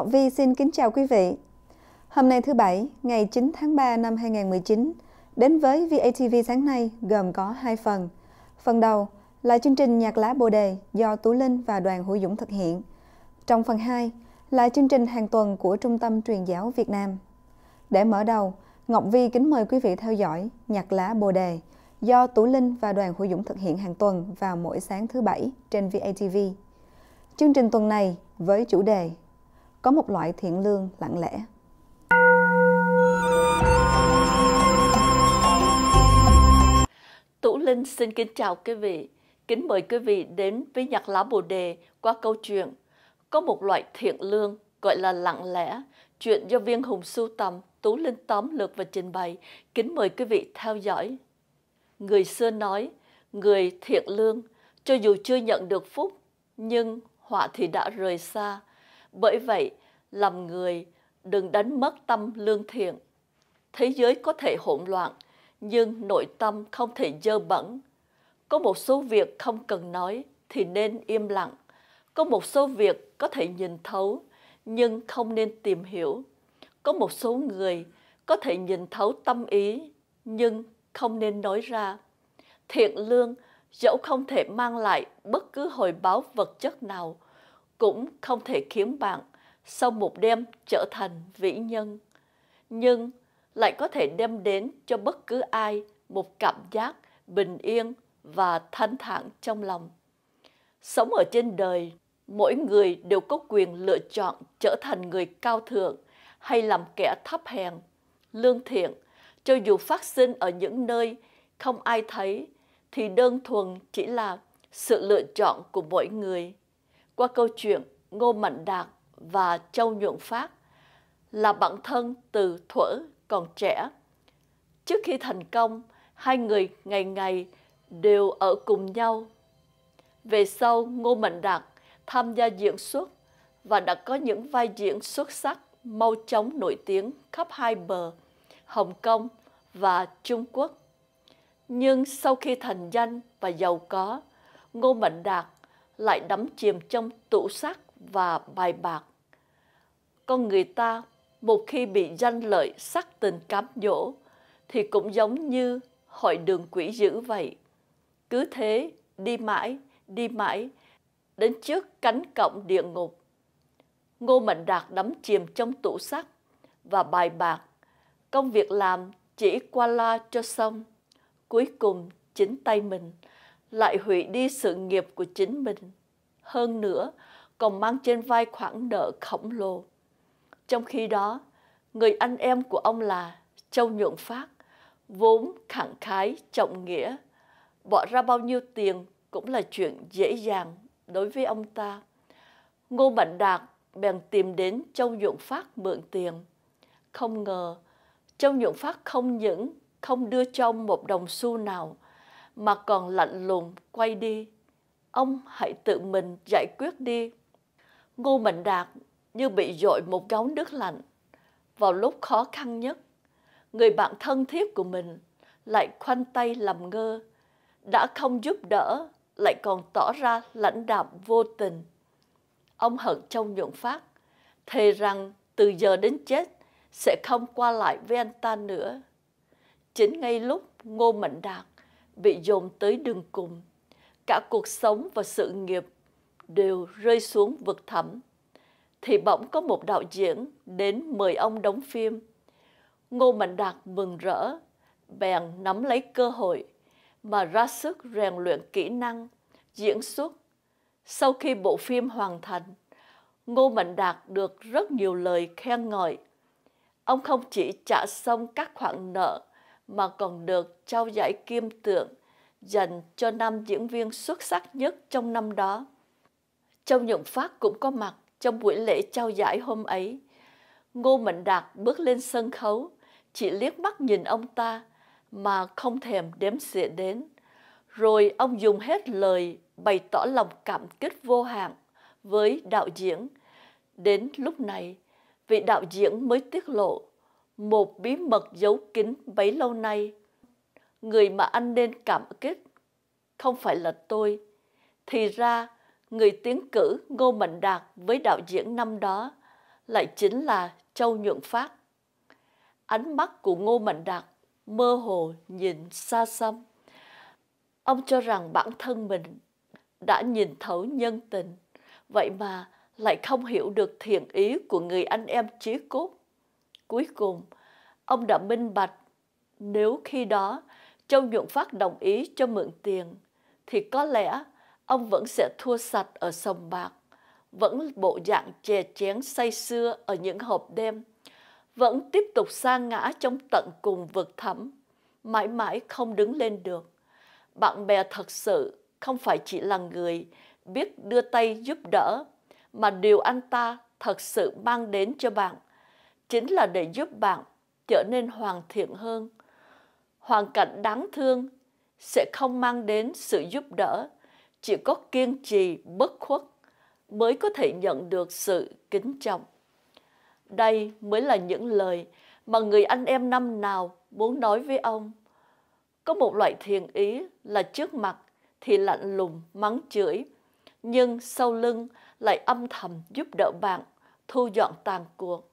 Ngọc Vi xin kính chào quý vị. Hôm nay thứ Bảy, ngày 9 tháng 3 năm 2019, đến với VATV sáng nay gồm có hai phần. Phần đầu là chương trình Nhạc lá Bồ Đề do Tú Linh và đoàn Hữu Dũng thực hiện. Trong phần 2 là chương trình hàng tuần của Trung tâm Truyền giáo Việt Nam. Để mở đầu, Ngọc Vi kính mời quý vị theo dõi Nhạc lá Bồ Đề do Tú Linh và đoàn Hữu Dũng thực hiện hàng tuần vào mỗi sáng thứ Bảy trên VATV. Chương trình tuần này với chủ đề có một loại thiện lương lặng lẽ Tủ Linh xin kính chào quý vị. Kính mời quý vị đến với nhạc lá Bồ Đề qua câu chuyện Có một loại thiện lương gọi là lặng lẽ, chuyện do Viên Hùng sưu tầm, Tú Linh tóm lược và trình bày. Kính mời quý vị theo dõi. Người xưa nói, người thiện lương, cho dù chưa nhận được phúc, nhưng họa thì đã rời xa. Bởi vậy, làm người đừng đánh mất tâm lương thiện. Thế giới có thể hỗn loạn, nhưng nội tâm không thể dơ bẩn. Có một số việc không cần nói thì nên im lặng. Có một số việc có thể nhìn thấu, nhưng không nên tìm hiểu. Có một số người có thể nhìn thấu tâm ý, nhưng không nên nói ra. Thiện lương dẫu không thể mang lại bất cứ hồi báo vật chất nào, cũng không thể khiến bạn sau một đêm trở thành vĩ nhân, nhưng lại có thể đem đến cho bất cứ ai một cảm giác bình yên và thanh thản trong lòng. Sống ở trên đời, mỗi người đều có quyền lựa chọn trở thành người cao thượng hay làm kẻ thấp hèn, lương thiện, cho dù phát sinh ở những nơi không ai thấy thì đơn thuần chỉ là sự lựa chọn của mỗi người qua câu chuyện Ngô Mạnh Đạt và Châu Nhuận Phát là bạn thân từ thuở còn trẻ. Trước khi thành công, hai người ngày ngày đều ở cùng nhau. Về sau, Ngô Mạnh Đạt tham gia diễn xuất và đã có những vai diễn xuất sắc mau chóng nổi tiếng khắp hai bờ, Hồng Kông và Trung Quốc. Nhưng sau khi thành danh và giàu có, Ngô Mạnh Đạt lại đắm chìm trong tủ sắc và bài bạc. Con người ta một khi bị danh lợi sắc tình cám dỗ thì cũng giống như hỏi đường quỷ dữ vậy. Cứ thế đi mãi, đi mãi, đến trước cánh cổng địa ngục. Ngô Mạnh Đạt đắm chìm trong tủ sắc và bài bạc. Công việc làm chỉ qua loa cho xong. Cuối cùng chính tay mình lại hủy đi sự nghiệp của chính mình. Hơn nữa, còn mang trên vai khoản nợ khổng lồ. Trong khi đó, người anh em của ông là Châu Nhượng Phát, vốn khẳng khái, trọng nghĩa, bỏ ra bao nhiêu tiền cũng là chuyện dễ dàng đối với ông ta. Ngô Mạnh Đạt bèn tìm đến Châu Nhượng Phát mượn tiền. Không ngờ, Châu Nhượng Phát không những không đưa cho ông một đồng xu nào, mà còn lạnh lùng quay đi. Ông hãy tự mình giải quyết đi. Ngô Mạnh Đạt như bị dội một gáo nước lạnh. Vào lúc khó khăn nhất, người bạn thân thiết của mình lại khoanh tay làm ngơ, đã không giúp đỡ lại còn tỏ ra lãnh đạm vô tình. Ông hận trong nhuận phát, thề rằng từ giờ đến chết sẽ không qua lại với anh ta nữa. Chính ngay lúc Ngô Mạnh Đạt bị dồn tới đường cùng. Cả cuộc sống và sự nghiệp đều rơi xuống vực thẳm. Thì bỗng có một đạo diễn đến mời ông đóng phim. Ngô Mạnh Đạt mừng rỡ, bèn nắm lấy cơ hội mà ra sức rèn luyện kỹ năng, diễn xuất. Sau khi bộ phim hoàn thành, Ngô Mạnh Đạt được rất nhiều lời khen ngợi. Ông không chỉ trả xong các khoản nợ mà còn được trao giải kim tượng dành cho nam diễn viên xuất sắc nhất trong năm đó. Châu Nhuận Phát cũng có mặt trong buổi lễ trao giải hôm ấy. Ngô Mạnh Đạt bước lên sân khấu, chỉ liếc mắt nhìn ông ta mà không thèm đếm xỉa đến. Rồi ông dùng hết lời bày tỏ lòng cảm kích vô hạn với đạo diễn. Đến lúc này, vị đạo diễn mới tiết lộ một bí mật giấu kín bấy lâu nay người mà anh nên cảm kích không phải là tôi. Thì ra, người tiến cử Ngô Mạnh Đạt với đạo diễn năm đó lại chính là Châu Nhuận Phát. Ánh mắt của Ngô Mạnh Đạt mơ hồ nhìn xa xăm. Ông cho rằng bản thân mình đã nhìn thấu nhân tình, vậy mà lại không hiểu được thiện ý của người anh em chí cốt. Cuối cùng, ông đã minh bạch nếu khi đó Châu Nhuận Phát đồng ý cho mượn tiền, thì có lẽ ông vẫn sẽ thua sạch ở sòng bạc, vẫn bộ dạng chè chén say xưa ở những hộp đêm, vẫn tiếp tục sa ngã trong tận cùng vực thẳm, mãi mãi không đứng lên được. Bạn bè thật sự không phải chỉ là người biết đưa tay giúp đỡ, mà điều anh ta thật sự mang đến cho bạn chính là để giúp bạn trở nên hoàn thiện hơn hoàn cảnh đáng thương sẽ không mang đến sự giúp đỡ, chỉ có kiên trì, bất khuất mới có thể nhận được sự kính trọng. Đây mới là những lời mà người anh em năm nào muốn nói với ông. Có một loại thiền ý là trước mặt thì lạnh lùng, mắng chửi, nhưng sau lưng lại âm thầm giúp đỡ bạn thu dọn tàn cuộc.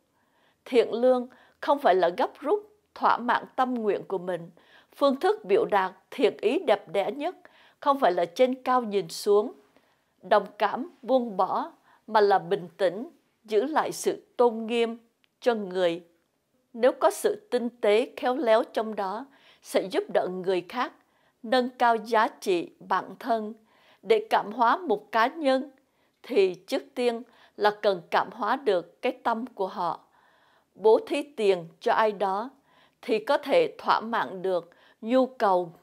Thiện lương không phải là gấp rút thỏa mãn tâm nguyện của mình Phương thức biểu đạt thiện ý đẹp đẽ nhất không phải là trên cao nhìn xuống, đồng cảm, buông bỏ, mà là bình tĩnh, giữ lại sự tôn nghiêm cho người. Nếu có sự tinh tế khéo léo trong đó, sẽ giúp đỡ người khác, nâng cao giá trị bản thân. Để cảm hóa một cá nhân, thì trước tiên là cần cảm hóa được cái tâm của họ. Bố thí tiền cho ai đó, thì có thể thỏa mãn được nhu cầu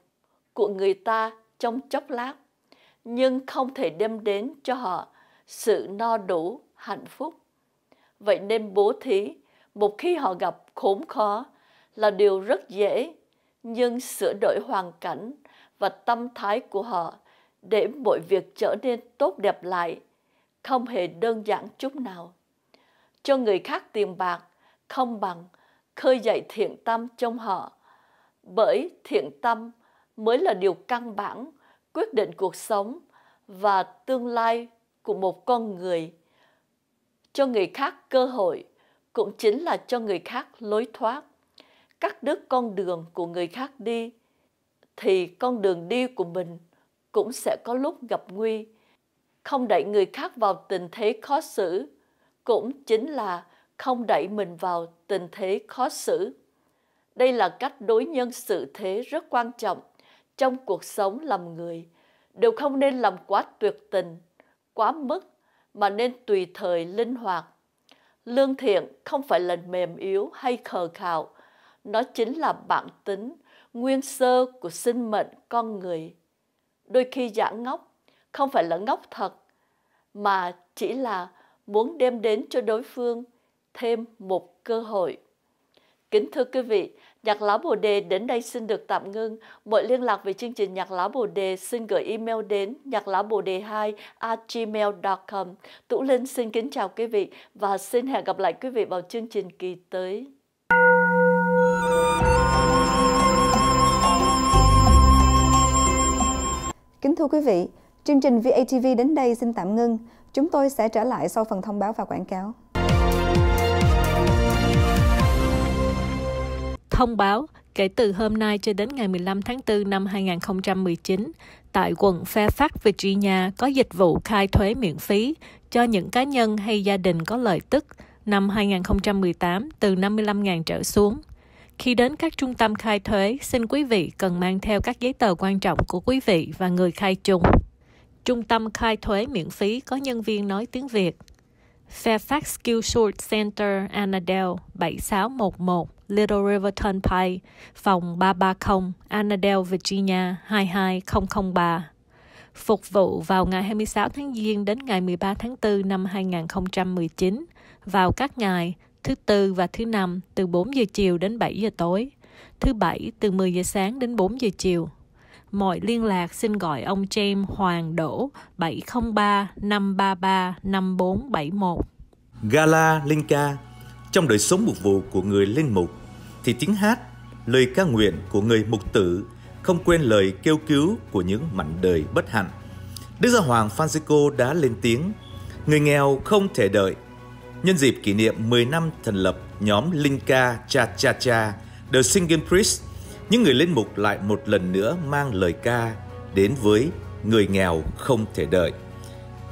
của người ta trong chốc lát, nhưng không thể đem đến cho họ sự no đủ, hạnh phúc. Vậy nên bố thí, một khi họ gặp khốn khó là điều rất dễ, nhưng sửa đổi hoàn cảnh và tâm thái của họ để mọi việc trở nên tốt đẹp lại không hề đơn giản chút nào. Cho người khác tiền bạc không bằng khơi dậy thiện tâm trong họ bởi thiện tâm mới là điều căn bản quyết định cuộc sống và tương lai của một con người. Cho người khác cơ hội cũng chính là cho người khác lối thoát, cắt đứt con đường của người khác đi thì con đường đi của mình cũng sẽ có lúc gặp nguy. Không đẩy người khác vào tình thế khó xử cũng chính là không đẩy mình vào tình thế khó xử. Đây là cách đối nhân xử thế rất quan trọng trong cuộc sống làm người. Đều không nên làm quá tuyệt tình, quá mức mà nên tùy thời linh hoạt. Lương thiện không phải là mềm yếu hay khờ khạo, nó chính là bản tính, nguyên sơ của sinh mệnh con người. Đôi khi giả ngốc, không phải là ngốc thật, mà chỉ là muốn đem đến cho đối phương thêm một cơ hội Kính thưa quý vị, Nhạc lá Bồ Đề đến đây xin được tạm ngưng. Mọi liên lạc về chương trình Nhạc lá Bồ Đề xin gửi email đến nhạc lá bồ đề 2 gmail.com. Tũ Linh xin kính chào quý vị và xin hẹn gặp lại quý vị vào chương trình kỳ tới. Kính thưa quý vị, chương trình VATV đến đây xin tạm ngưng. Chúng tôi sẽ trở lại sau phần thông báo và quảng cáo. thông báo kể từ hôm nay cho đến ngày 15 tháng 4 năm 2019, tại quận Fairfax, Virginia có dịch vụ khai thuế miễn phí cho những cá nhân hay gia đình có lợi tức năm 2018 từ 55.000 trở xuống. Khi đến các trung tâm khai thuế, xin quý vị cần mang theo các giấy tờ quan trọng của quý vị và người khai trùng. Trung tâm khai thuế miễn phí có nhân viên nói tiếng Việt, Fairfax Skill Short Center Annadale 7611 Little River Turnpike, phòng 330, Annadale, Virginia 22003. Phục vụ vào ngày 26 tháng Giêng đến ngày 13 tháng 4 năm 2019, vào các ngày thứ Tư và thứ Năm từ 4 giờ chiều đến 7 giờ tối, thứ Bảy từ 10 giờ sáng đến 4 giờ chiều Mọi liên lạc xin gọi ông James Hoàng Đỗ 703 533 5471. Gala Linh Ca Trong đời sống mục vụ của người linh mục thì tiếng hát, lời ca nguyện của người mục tử không quên lời kêu cứu của những mảnh đời bất hạnh. Đức Giáo Hoàng Francisco đã lên tiếng, người nghèo không thể đợi. Nhân dịp kỷ niệm 10 năm thành lập nhóm Linh Ca Cha Cha Cha, The Singing Priest – những người lên mục lại một lần nữa mang lời ca đến với người nghèo không thể đợi.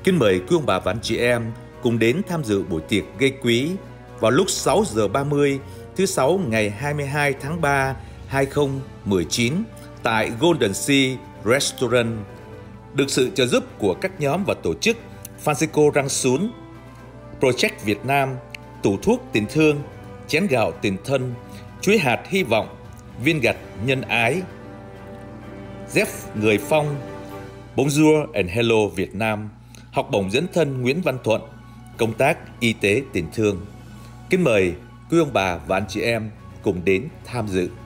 Kính mời quý ông bà và anh chị em cùng đến tham dự buổi tiệc gây quý vào lúc 6 giờ 30 thứ sáu ngày 22 tháng 3 2019 tại Golden Sea Restaurant được sự trợ giúp của các nhóm và tổ chức Francisco răng Sún, Project Việt Nam, Tủ thuốc tình thương, Chén gạo tình thân, Chuối hạt hy vọng, viên gạch nhân ái, Jeff Người Phong, Bonjour and Hello Việt Nam, học bổng dẫn thân Nguyễn Văn Thuận, công tác y tế tình thương. Kính mời quý ông bà và anh chị em cùng đến tham dự.